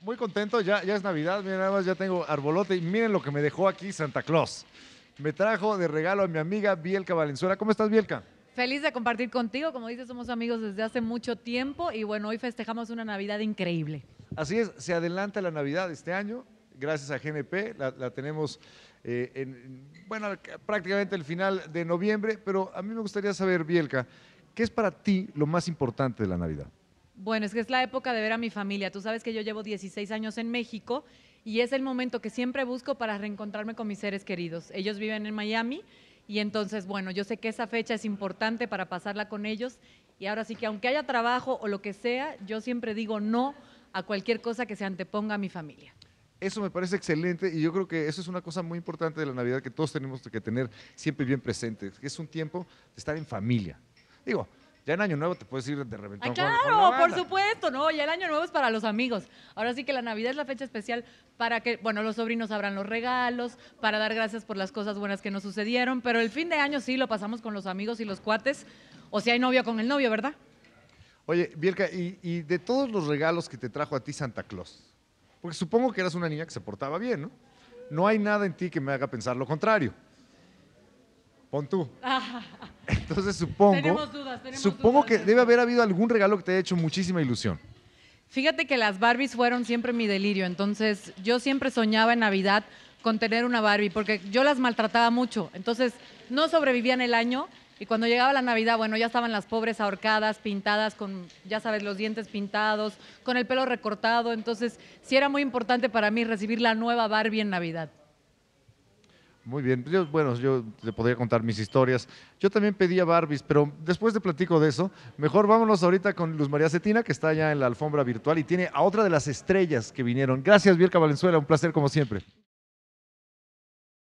muy, contento, ya, es Navidad, miren nada más, ya tengo arbolote y miren lo que me dejó aquí Santa Claus. Me trajo de regalo a mi amiga Bielka Valenzuela. ¿Cómo estás, Bielka? Feliz de compartir contigo, como dices, somos amigos desde hace mucho tiempo y bueno, hoy festejamos una Navidad increíble. Así es, se adelanta la Navidad este año, gracias a GNP, la, tenemos eh, en, bueno, prácticamente el final de noviembre, pero a mí me gustaría saber, Bielka, ¿qué es para ti lo más importante de la Navidad? Bueno, es que es la época de ver a mi familia. Tú sabes que yo llevo 16 años en México y es el momento que siempre busco para reencontrarme con mis seres queridos. Ellos viven en Miami y entonces, bueno, yo sé que esa fecha es importante para pasarla con ellos y ahora sí que aunque haya trabajo o lo que sea, yo siempre digo no a cualquier cosa que se anteponga a mi familia. Eso me parece excelente y yo creo que eso es una cosa muy importante de la Navidad que todos tenemos que tener siempre bien presente, que es un tiempo de estar en familia. Digo, ya en Año Nuevo te puedes ir de reventón. Ah, claro, por supuesto, no, ya el Año Nuevo es para los amigos. Ahora sí que la Navidad es la fecha especial para que, bueno, los sobrinos abran los regalos, para dar gracias por las cosas buenas que nos sucedieron, pero el fin de año sí lo pasamos con los amigos y los cuates, o si hay novio con el novio, ¿verdad? Oye, Bielka, y, y de todos los regalos que te trajo a ti Santa Claus, porque supongo que eras una niña que se portaba bien, ¿no? No hay nada en ti que me haga pensar lo contrario. Pon tú. Entonces supongo. supongo que debe haber habido algún regalo que te haya hecho muchísima ilusión. Fíjate que las Barbies fueron siempre mi delirio. Entonces, yo siempre soñaba en Navidad con tener una Barbie, porque yo las maltrataba mucho. Entonces, no sobrevivían el año. Y cuando llegaba la Navidad, bueno, ya estaban las pobres ahorcadas, pintadas, con, ya sabes, los dientes pintados, con el pelo recortado. Entonces, sí era muy importante para mí recibir la nueva Barbie en Navidad. Muy bien. Yo, bueno, yo le podría contar mis historias. Yo también pedía Barbies, pero después de platico de eso. Mejor vámonos ahorita con Luz María Cetina, que está allá en la alfombra virtual y tiene a otra de las estrellas que vinieron. Gracias, Virka Valenzuela. Un placer como siempre.